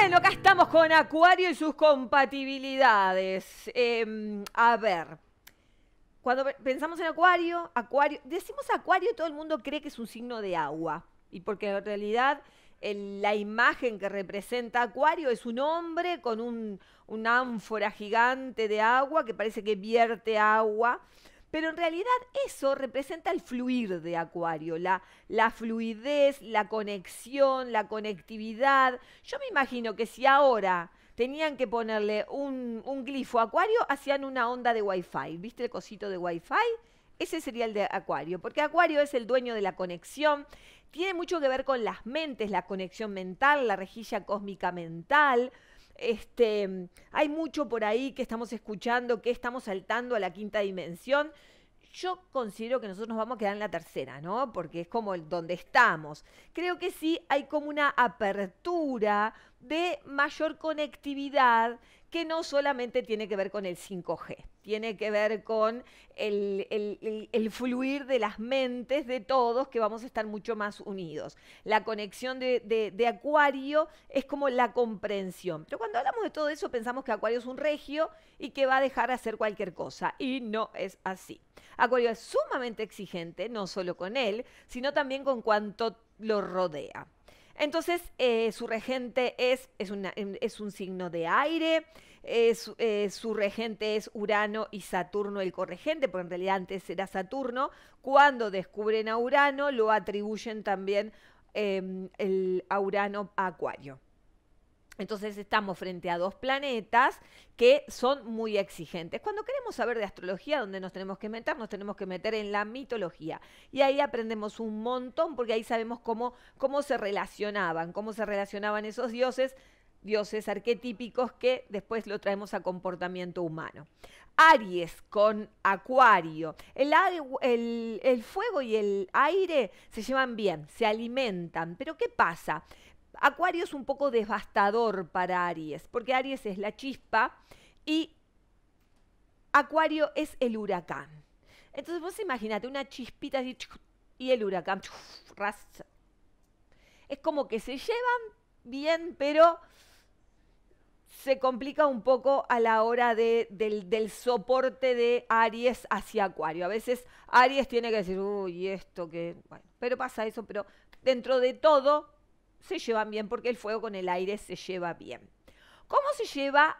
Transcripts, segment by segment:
Bueno, acá estamos con Acuario y sus compatibilidades. Em, a ver, cuando pensamos en Acuario, Acuario, decimos Acuario, todo el mundo cree que es un signo de agua. Y porque en realidad la imagen que representa Acuario es un hombre con una un ánfora gigante de agua que parece que vierte agua. Pero en realidad eso representa el fluir de Acuario, la, fluidez, la conexión, la conectividad. Yo me imagino que si ahora tenían que ponerle un, un glifo a Acuario, hacían una onda de Wi-Fi. ¿Viste el cosito de Wi-Fi? Ese sería el de Acuario, porque Acuario es el dueño de la conexión, tiene mucho que ver con las mentes, la conexión mental, la rejilla cósmica mental. Este, hay mucho por ahí que estamos escuchando, que estamos saltando a la quinta dimensión. Yo considero que nosotros nos vamos a quedar en la tercera, ¿no? Porque es como el donde estamos. Creo que sí hay como una apertura de mayor conectividad que no solamente tiene que ver con el 5G, tiene que ver con el, fluir de las mentes de todos, que vamos a estar mucho más unidos. La conexión de, de Acuario es como la comprensión. Pero cuando hablamos de todo eso, pensamos que Acuario es un regio y que va a dejar hacer cualquier cosa. Y no es así. Acuario es sumamente exigente, no solo con él, sino también con cuanto lo rodea. Entonces, eh, su regente em, es, un signo de aire, eh, su regente es Urano y Saturno el corregente, porque en realidad antes era Saturno. Cuando descubren a Urano, lo atribuyen también em, el, a Urano Acuario. Entonces estamos frente a dos planetas que son muy exigentes. Cuando queremos saber de astrología, ¿dónde nos tenemos que meter, nos tenemos que meter en la mitología. Y ahí aprendemos un montón porque ahí sabemos cómo, cómo se relacionaban, cómo se relacionaban esos dioses, dioses arquetípicos que después lo traemos a comportamiento humano. Aries con Acuario. El, el fuego y el aire se llevan bien, se alimentan, pero ¿qué pasa? Acuario es un poco devastador para Aries, porque Aries es la chispa y Acuario es el huracán. Entonces vos imagínate una chispita y el huracán. Es como que se llevan bien, pero se complica un poco a la hora del, del, soporte de Aries hacia Acuario. A veces Aries tiene que decir, uy, esto que... Bueno, pero pasa eso, pero dentro de todo se llevan bien porque el fuego con el aire se lleva bien. ¿Cómo se lleva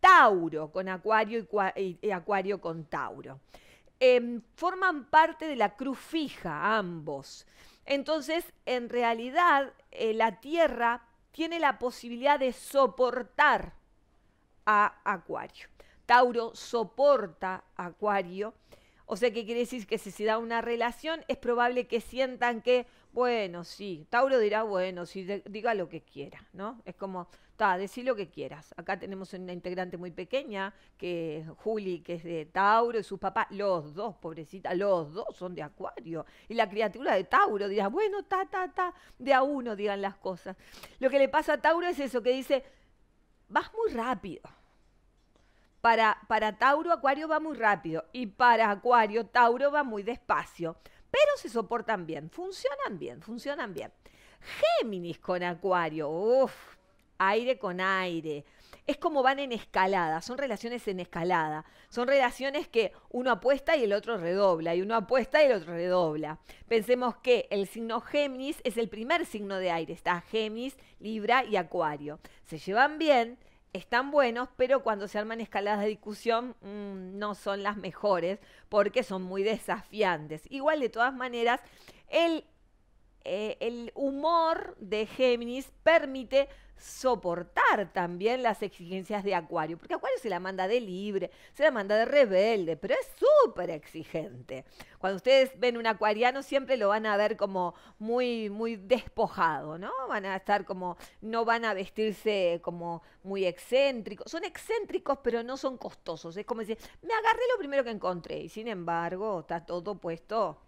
Tauro con Acuario y, Acuario con Tauro? Em, forman parte de la cruz fija ambos. Entonces, en realidad, eh, la Tierra tiene la posibilidad de soportar a Acuario. Tauro soporta a Acuario. O sea ¿qué quiere decir que si se da una relación, es probable que sientan que bueno, sí, Tauro dirá, bueno, sí, diga lo que quiera, ¿no? Es como, ta, decí lo que quieras. Acá tenemos una integrante muy pequeña, que es Juli, que es de Tauro, y sus papás, los dos, pobrecita, los dos son de Acuario. Y la criatura de Tauro dirá, bueno, ta, ta, ta, de a uno digan las cosas. Lo que le pasa a Tauro es eso, que dice, vas muy rápido. Para, para Tauro, Acuario va muy rápido. Y para Acuario, Tauro va muy despacio pero se soportan bien, funcionan bien, funcionan bien. Géminis con Acuario, uff, aire con aire. Es como van en escalada, son relaciones en escalada. Son relaciones que uno apuesta y el otro redobla, y uno apuesta y el otro redobla. Pensemos que el signo Géminis es el primer signo de aire, está Géminis, Libra y Acuario. Se llevan bien, están buenos, pero cuando se arman escaladas de discusión mm, no son las mejores porque son muy desafiantes. Igual, de todas maneras, el, eh, el humor de Géminis permite soportar también las exigencias de Acuario, porque Acuario se la manda de libre, se la manda de rebelde, pero es súper exigente. Cuando ustedes ven un acuariano siempre lo van a ver como muy, muy despojado, ¿no? Van a estar como, no van a vestirse como muy excéntricos. Son excéntricos, pero no son costosos. Es como decir, me agarré lo primero que encontré y sin embargo está todo puesto,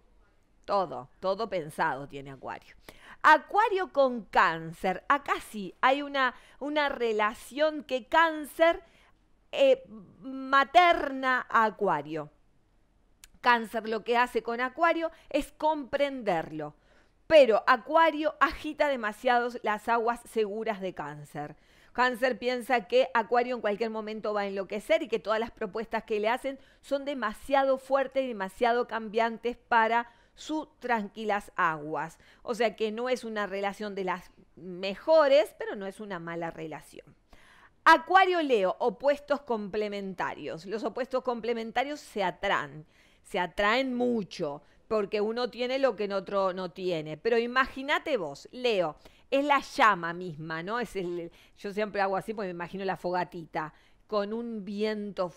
todo, todo pensado tiene Acuario. Acuario con cáncer. Acá sí hay una, una relación que cáncer eh, materna a Acuario. Cáncer lo que hace con Acuario es comprenderlo. Pero Acuario agita demasiado las aguas seguras de cáncer. Cáncer piensa que Acuario en cualquier momento va a enloquecer y que todas las propuestas que le hacen son demasiado fuertes y demasiado cambiantes para sus tranquilas aguas. O sea que no es una relación de las mejores, pero no es una mala relación. Acuario Leo, opuestos complementarios. Los opuestos complementarios se atraen, se atraen mucho, porque uno tiene lo que el otro no tiene. Pero imagínate vos, Leo, es la llama misma, ¿no? Es el, yo siempre hago así porque me imagino la fogatita, con un viento,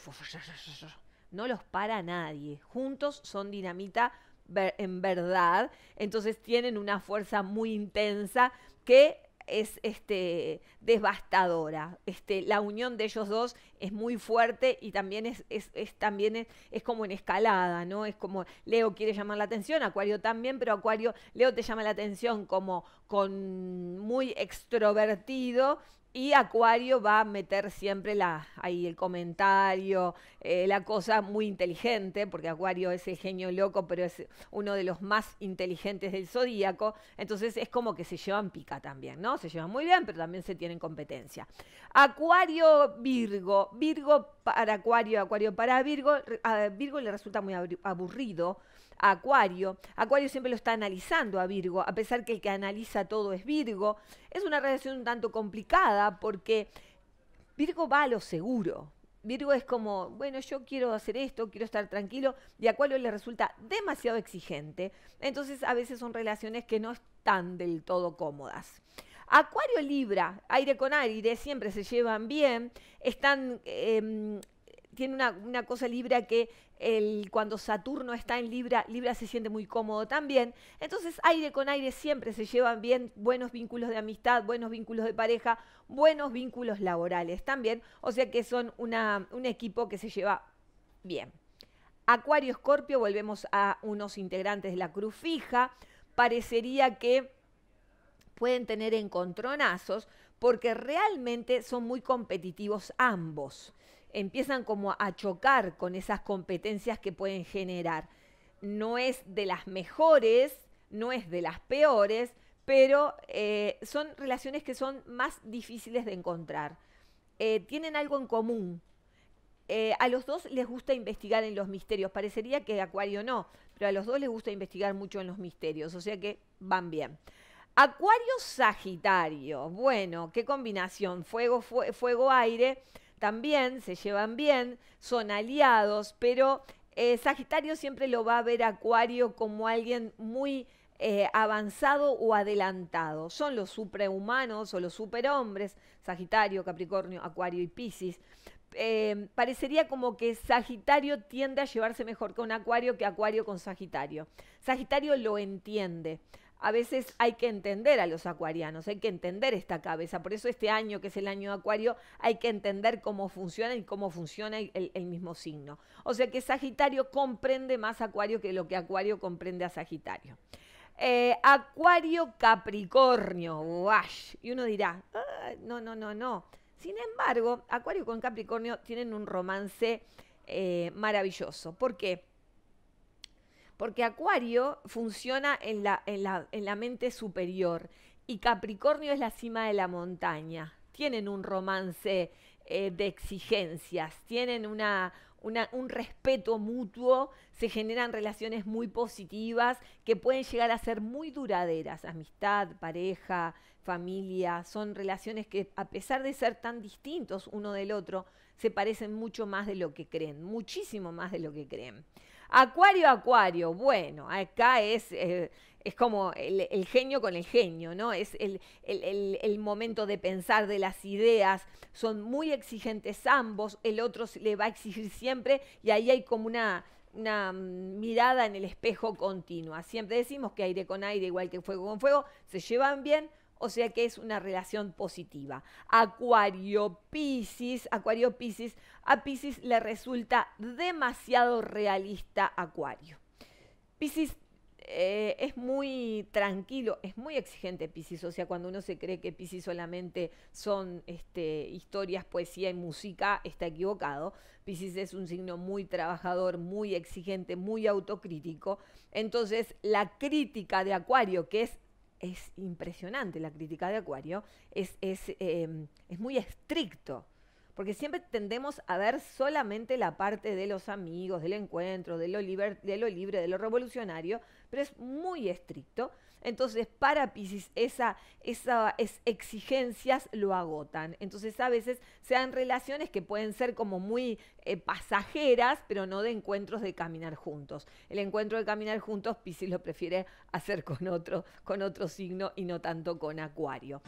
no los para nadie. Juntos son dinamita en verdad, entonces tienen una fuerza muy intensa que es este, devastadora. Este, la unión de ellos dos es muy fuerte y también es, es, también es, como en escalada, ¿no? Es como Leo quiere llamar la atención, Acuario también, pero Acuario, Leo te llama la atención como con muy extrovertido y Acuario va a meter siempre la, ahí el comentario, eh, la cosa muy inteligente, porque Acuario es el genio loco, pero es uno de los más inteligentes del zodíaco. Entonces es como que se llevan pica también, ¿no? Se llevan muy bien, pero también se tienen competencia. Acuario Virgo, Virgo para Acuario, Acuario para Virgo. A Virgo le resulta muy aburrido Acuario. Acuario siempre lo está analizando a Virgo, a pesar que el que analiza todo es Virgo. Es una relación un tanto complicada porque Virgo va a lo seguro. Virgo es como, bueno, yo quiero hacer esto, quiero estar tranquilo, y Acuario le resulta demasiado exigente. Entonces a veces son relaciones que no están del todo cómodas. Acuario Libra, aire con aire, siempre se llevan bien, están... Em, tiene una, una, cosa Libra que cuando Saturno está en Libra, Libra se siente muy cómodo también. Entonces, aire con aire siempre se llevan bien buenos vínculos de amistad, buenos vínculos de pareja, buenos vínculos laborales también. O sea que son un equipo que se lleva bien. Acuario Escorpio, volvemos a unos integrantes de la cruz fija. Parecería que pueden tener encontronazos porque realmente son muy competitivos ambos empiezan como a chocar con esas competencias que pueden generar. No es de las mejores, no es de las peores, pero eh, son relaciones que son más difíciles de encontrar. Eh, tienen algo en común. Eh, a los dos les gusta investigar en los misterios. Parecería que Acuario no, pero a los dos les gusta investigar mucho en los misterios, o sea que van bien. Acuario Sagitario, bueno, qué combinación, fuego, fuego, aire también bien, se llevan bien, son aliados, pero eh, Sagitario siempre lo va a ver Acuario como alguien muy eh, avanzado o adelantado. Son los superhumanos o los superhombres, Sagitario, Capricornio, Acuario y Piscis. Em, parecería como que Sagitario tiende a llevarse mejor con Acuario que Acuario con Sagitario. Sagitario lo entiende a veces hay que entender a los acuarianos, hay que entender esta cabeza. Por eso este año, que es el año de acuario, hay que entender cómo funciona y cómo funciona el, mismo signo. O sea que Sagitario comprende más acuario que lo que acuario comprende a Sagitario. Eh, acuario Capricornio, guay. Y uno dirá, ah, no, no, no, no. Sin embargo, Acuario con Capricornio tienen un romance eh, maravilloso. ¿Por qué? Porque Acuario funciona en la, mente superior y Capricornio es la cima de la montaña. Tienen un romance eh, de exigencias, tienen un respeto mutuo, se generan relaciones muy positivas que pueden llegar a ser muy duraderas, amistad, pareja, familia, son relaciones que a pesar de ser tan distintos uno del otro, se parecen mucho más de lo que creen, muchísimo más de lo que creen. Acuario, Acuario, bueno, acá es... Eh, como el, genio con el genio, ¿no? Es el, momento de pensar de las ideas, son muy exigentes ambos, el otro le va a exigir siempre y ahí hay como una, una mm, mirada en el espejo continua. Siempre decimos que aire con aire, igual que fuego con fuego, se llevan bien, o sea que es una relación positiva. Acuario Piscis, Acuario Piscis, a Piscis le resulta demasiado realista Acuario. Piscis eh, es muy tranquilo, es muy exigente Piscis, o sea, cuando uno se cree que Piscis solamente son este, historias, poesía y música, está equivocado. Piscis es un signo muy trabajador, muy exigente, muy autocrítico. Entonces, la crítica de Acuario, que es es impresionante la crítica de Acuario, es, em, es, muy estricto, porque siempre tendemos a ver solamente la parte de los amigos, del encuentro, de lo, de lo libre, de lo revolucionario, pero es muy estricto entonces, para Pisces, esa, esa, exigencias lo agotan. Entonces, a veces se dan relaciones que pueden ser como muy eh, pasajeras, pero no de encuentros de caminar juntos. El encuentro de caminar juntos, Pisces lo prefiere hacer con otro, con otro signo y no tanto con Acuario.